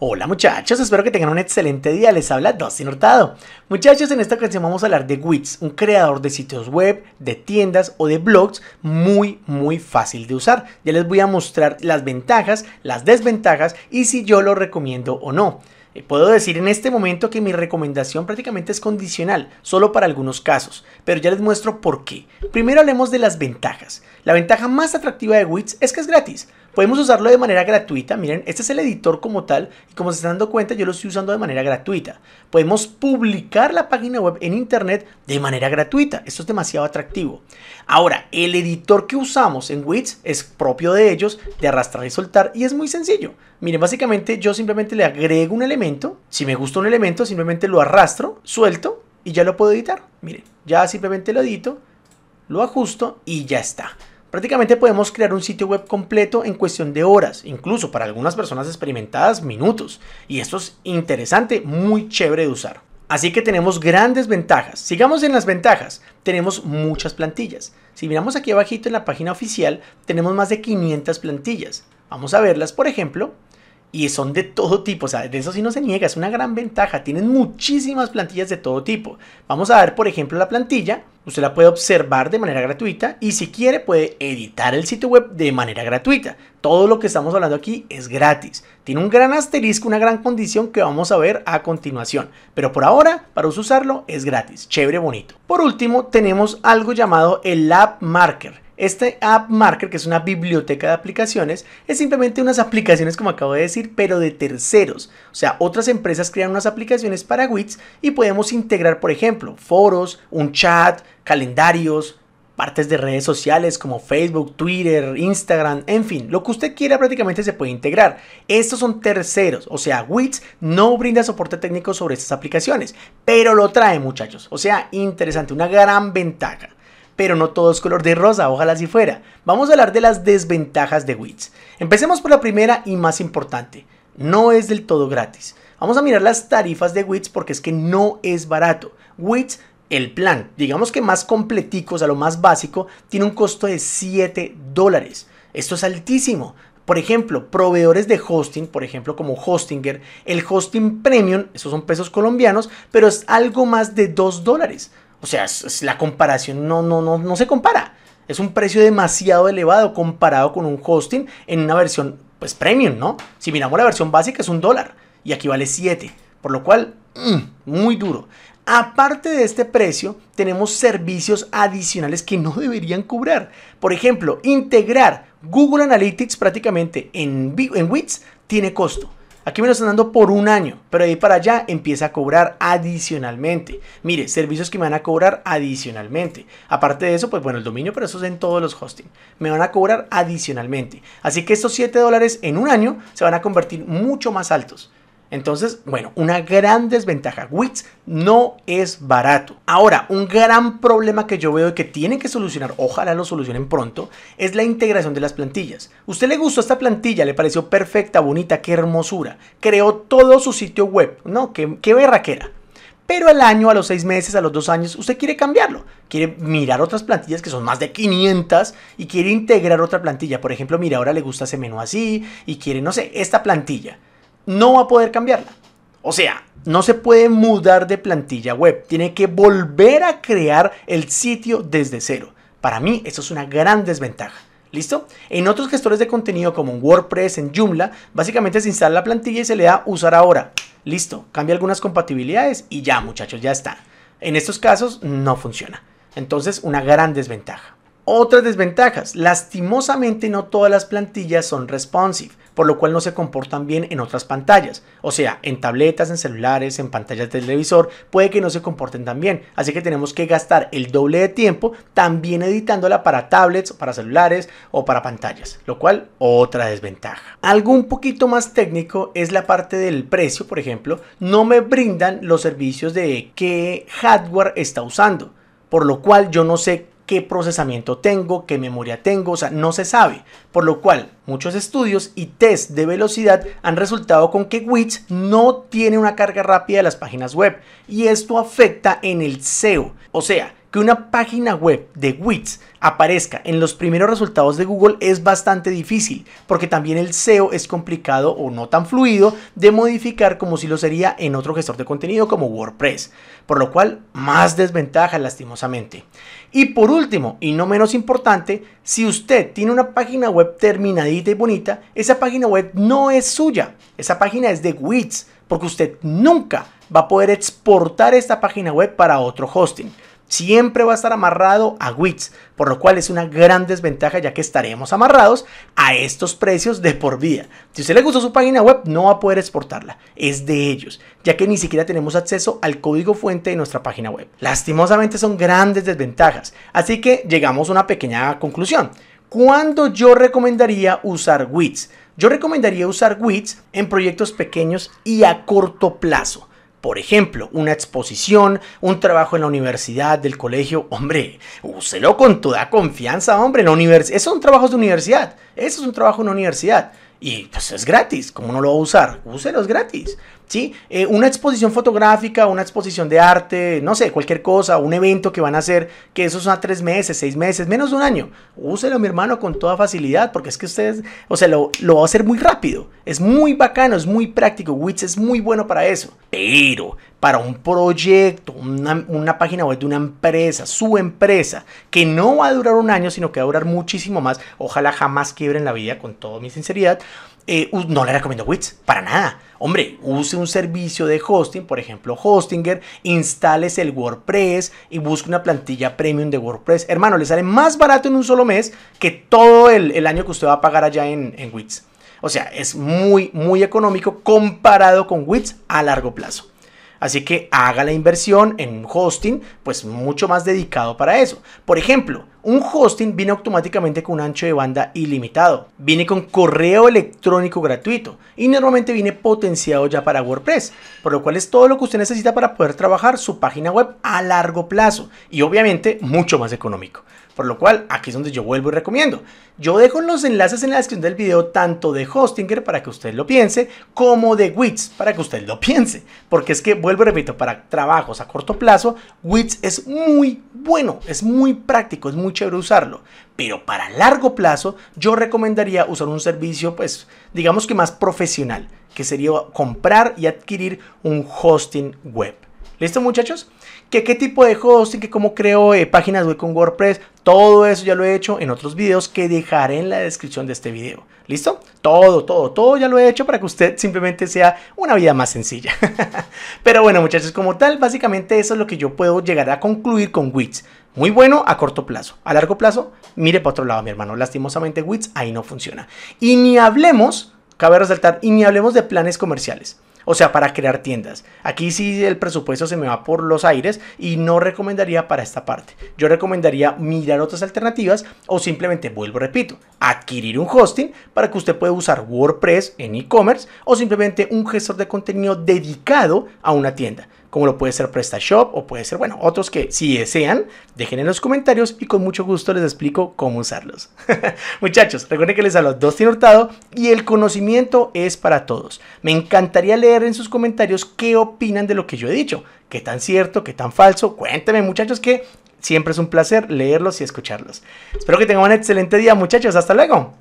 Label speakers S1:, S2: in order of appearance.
S1: Hola muchachos, espero que tengan un excelente día, les habla Dustin Hurtado. Muchachos, en esta ocasión vamos a hablar de Wix, un creador de sitios web, de tiendas o de blogs muy muy fácil de usar. Ya les voy a mostrar las ventajas, las desventajas y si yo lo recomiendo o no. Eh, puedo decir en este momento que mi recomendación prácticamente es condicional, solo para algunos casos, pero ya les muestro por qué. Primero hablemos de las ventajas. La ventaja más atractiva de Wix es que es gratis. Podemos usarlo de manera gratuita. Miren, este es el editor como tal. Y como se están dando cuenta, yo lo estoy usando de manera gratuita. Podemos publicar la página web en Internet de manera gratuita. Esto es demasiado atractivo. Ahora, el editor que usamos en Wix es propio de ellos, de arrastrar y soltar. Y es muy sencillo. Miren, básicamente yo simplemente le agrego un elemento. Si me gusta un elemento, simplemente lo arrastro, suelto y ya lo puedo editar. Miren, ya simplemente lo edito, lo ajusto y ya está. Prácticamente podemos crear un sitio web completo en cuestión de horas, incluso para algunas personas experimentadas minutos. Y esto es interesante, muy chévere de usar. Así que tenemos grandes ventajas. Sigamos en las ventajas. Tenemos muchas plantillas. Si miramos aquí abajito en la página oficial, tenemos más de 500 plantillas. Vamos a verlas, por ejemplo, y son de todo tipo, o sea, de eso sí no se niega, es una gran ventaja, tienen muchísimas plantillas de todo tipo. Vamos a ver, por ejemplo, la plantilla, usted la puede observar de manera gratuita y si quiere puede editar el sitio web de manera gratuita. Todo lo que estamos hablando aquí es gratis. Tiene un gran asterisco, una gran condición que vamos a ver a continuación, pero por ahora, para usarlo, es gratis, chévere, bonito. Por último, tenemos algo llamado el App Marker este App Marker, que es una biblioteca de aplicaciones, es simplemente unas aplicaciones, como acabo de decir, pero de terceros. O sea, otras empresas crean unas aplicaciones para WITS y podemos integrar, por ejemplo, foros, un chat, calendarios, partes de redes sociales como Facebook, Twitter, Instagram, en fin, lo que usted quiera prácticamente se puede integrar. Estos son terceros, o sea, WITS no brinda soporte técnico sobre estas aplicaciones, pero lo trae muchachos, o sea, interesante, una gran ventaja pero no todo es color de rosa, ojalá si fuera. Vamos a hablar de las desventajas de WITS. Empecemos por la primera y más importante, no es del todo gratis. Vamos a mirar las tarifas de WITS porque es que no es barato. WITS, el plan, digamos que más completicos a lo más básico, tiene un costo de 7 dólares. Esto es altísimo. Por ejemplo, proveedores de hosting, por ejemplo como Hostinger, el hosting premium, esos son pesos colombianos, pero es algo más de 2 dólares. O sea, la comparación no, no, no, no se compara. Es un precio demasiado elevado comparado con un hosting en una versión pues premium, ¿no? Si miramos la versión básica es un dólar y aquí vale 7, por lo cual mm, muy duro. Aparte de este precio, tenemos servicios adicionales que no deberían cobrar. Por ejemplo, integrar Google Analytics prácticamente en, en WITS tiene costo. Aquí me lo están dando por un año, pero de ahí para allá empieza a cobrar adicionalmente. Mire, servicios que me van a cobrar adicionalmente. Aparte de eso, pues bueno, el dominio, pero eso es en todos los hosting. Me van a cobrar adicionalmente. Así que estos 7 dólares en un año se van a convertir mucho más altos. Entonces, bueno, una gran desventaja. Wix no es barato. Ahora, un gran problema que yo veo y que tienen que solucionar, ojalá lo solucionen pronto, es la integración de las plantillas. ¿Usted le gustó esta plantilla? ¿Le pareció perfecta, bonita? ¡Qué hermosura! Creó todo su sitio web. No, qué, qué berraquera. Pero al año, a los seis meses, a los dos años, usted quiere cambiarlo. Quiere mirar otras plantillas que son más de 500 y quiere integrar otra plantilla. Por ejemplo, mira, ahora le gusta ese menú así y quiere, no sé, esta plantilla no va a poder cambiarla. O sea, no se puede mudar de plantilla web, tiene que volver a crear el sitio desde cero. Para mí, eso es una gran desventaja. ¿Listo? En otros gestores de contenido como en WordPress, en Joomla, básicamente se instala la plantilla y se le da usar ahora. Listo, cambia algunas compatibilidades y ya muchachos, ya está. En estos casos no funciona. Entonces, una gran desventaja. Otras desventajas. Lastimosamente no todas las plantillas son responsive, por lo cual no se comportan bien en otras pantallas. O sea, en tabletas, en celulares, en pantallas de televisor, puede que no se comporten tan bien. Así que tenemos que gastar el doble de tiempo también editándola para tablets, para celulares o para pantallas. Lo cual, otra desventaja. Algo un poquito más técnico es la parte del precio, por ejemplo. No me brindan los servicios de qué hardware está usando por lo cual yo no sé qué procesamiento tengo, qué memoria tengo, o sea, no se sabe. Por lo cual, muchos estudios y test de velocidad han resultado con que Wix no tiene una carga rápida de las páginas web y esto afecta en el SEO, o sea, que una página web de WITS aparezca en los primeros resultados de Google es bastante difícil, porque también el SEO es complicado o no tan fluido de modificar como si lo sería en otro gestor de contenido como WordPress, por lo cual más desventaja lastimosamente. Y por último, y no menos importante, si usted tiene una página web terminadita y bonita, esa página web no es suya, esa página es de WITS, porque usted nunca va a poder exportar esta página web para otro hosting siempre va a estar amarrado a WITS, por lo cual es una gran desventaja ya que estaremos amarrados a estos precios de por vida. Si a usted le gustó su página web, no va a poder exportarla, es de ellos, ya que ni siquiera tenemos acceso al código fuente de nuestra página web. Lastimosamente son grandes desventajas, así que llegamos a una pequeña conclusión. ¿Cuándo yo recomendaría usar WITS? Yo recomendaría usar WITS en proyectos pequeños y a corto plazo por ejemplo, una exposición, un trabajo en la universidad, del colegio, hombre, úselo con toda confianza, hombre, en la universidad, esos son trabajos de universidad, eso es un trabajo en la universidad. Y pues es gratis, como no lo va a usar? Úselo, es gratis. Eh, una exposición fotográfica, una exposición de arte, no sé, cualquier cosa, un evento que van a hacer, que eso son a tres meses, seis meses, menos de un año. Úselo, mi hermano, con toda facilidad, porque es que ustedes, o sea, lo, lo va a hacer muy rápido. Es muy bacano, es muy práctico. Wix es muy bueno para eso. Pero para un proyecto, una, una página web de una empresa, su empresa, que no va a durar un año, sino que va a durar muchísimo más. Ojalá jamás quiebre en la vida, con toda mi sinceridad. Eh, no le recomiendo Wix, para nada. Hombre, use un servicio de hosting, por ejemplo Hostinger, instales el WordPress y busque una plantilla premium de WordPress. Hermano, le sale más barato en un solo mes que todo el, año que usted va a pagar allá en, en Wix. O sea, es muy, muy económico comparado con Wix a largo plazo. Así que haga la inversión en un hosting pues mucho más dedicado para eso. Por ejemplo, un hosting viene automáticamente con un ancho de banda ilimitado, viene con correo electrónico gratuito y normalmente viene potenciado ya para WordPress, por lo cual es todo lo que usted necesita para poder trabajar su página web a largo plazo y obviamente mucho más económico. Por lo cual, aquí es donde yo vuelvo y recomiendo. Yo dejo los enlaces en la descripción del video, tanto de Hostinger para que usted lo piense, como de Wix para que usted lo piense. Porque es que, vuelvo y repito, para trabajos a corto plazo, Wix es muy bueno, es muy práctico, es muy chévere usarlo. Pero para largo plazo, yo recomendaría usar un servicio, pues, digamos que más profesional, que sería comprar y adquirir un hosting web. ¿Listo, muchachos? Que qué tipo de hosting, que cómo creo eh, páginas web con WordPress, todo eso ya lo he hecho en otros videos que dejaré en la descripción de este video. ¿Listo? Todo, todo, todo ya lo he hecho para que usted simplemente sea una vida más sencilla. Pero bueno, muchachos, como tal, básicamente eso es lo que yo puedo llegar a concluir con WITS. Muy bueno a corto plazo. A largo plazo, mire para otro lado, mi hermano. Lastimosamente, WITS ahí no funciona. Y ni hablemos, cabe resaltar, y ni hablemos de planes comerciales. O sea, para crear tiendas. Aquí sí el presupuesto se me va por los aires y no recomendaría para esta parte. Yo recomendaría mirar otras alternativas o simplemente, vuelvo, repito, adquirir un hosting para que usted pueda usar WordPress en e-commerce o simplemente un gestor de contenido dedicado a una tienda como lo puede ser PrestaShop o puede ser, bueno, otros que si desean, dejen en los comentarios y con mucho gusto les explico cómo usarlos. Muchachos, recuerden que les dos Dustin Hurtado y el conocimiento es para todos. Me encantaría leer en sus comentarios qué opinan de lo que yo he dicho, qué tan cierto, qué tan falso. cuénteme muchachos, que siempre es un placer leerlos y escucharlos. Espero que tengan un excelente día, muchachos. Hasta luego.